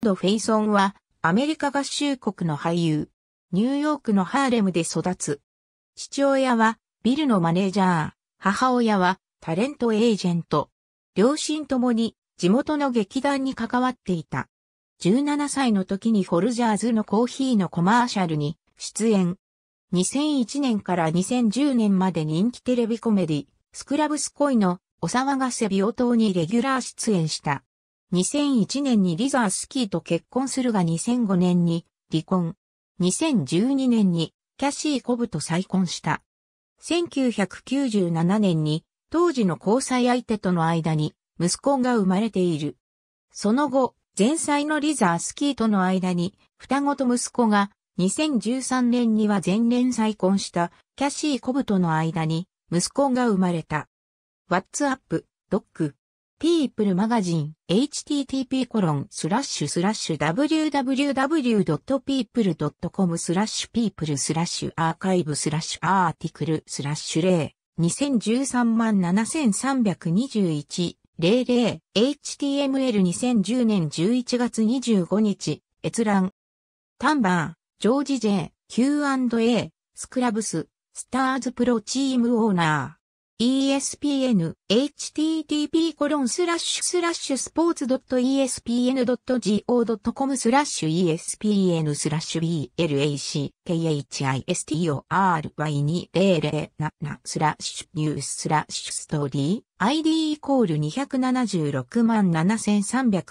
ド・フェイソンは、アメリカ合衆国の俳優。ニューヨークのハーレムで育つ。父親は、ビルのマネージャー。母親は、タレントエージェント。両親ともに、地元の劇団に関わっていた。17歳の時にフォルジャーズのコーヒーのコマーシャルに出演。2001年から2010年まで人気テレビコメディ、スクラブスコイのお騒がせ病棟にレギュラー出演した。2001年にリザースキーと結婚するが2005年に離婚。2012年にキャシー・コブと再婚した。1997年に当時の交際相手との間に息子が生まれている。その後、前妻のリザースキーとの間に双子と息子が2013年には前年再婚したキャシー・コブとの間に息子が生まれた。What's up, Doc? People Magazine http コロンスラッシュスラッシュ www.people.com スラッシュ people スラッシュアーカイブスラッシュアーティクルスラッシュ0 2013万7321 00 HTML2010 年11月25日閲覧タンバージョージ J Q&A スクラブススターズプロチームオーナー ESPN http コロンスラッシュスラッシュスポーツ .espn.go.com スラッシュ espn スラッシュ b l a c k h i s t o r y 2 0 0 7スラッシュニューススラッシュストーリー ID イコール276万7393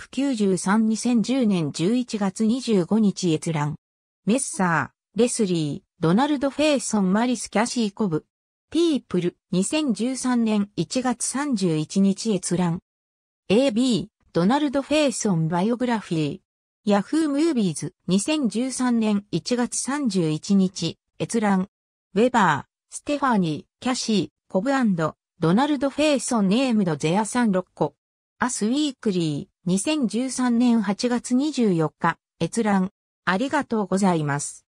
2010年11月25日閲覧メッサー、レスリー、ドナルド・フェイソン・マリス・キャシー・コブピープル2013年1月31日閲覧。AB ドナルド・フェイソン・バイオグラフィー。ヤフームービーズ2013年1月31日閲覧。ウェバー、ステファニー、キャシー、コブドナルド・フェイソン・ネームド・ゼアさん6個。アス・ウィークリー2013年8月24日閲覧。ありがとうございます。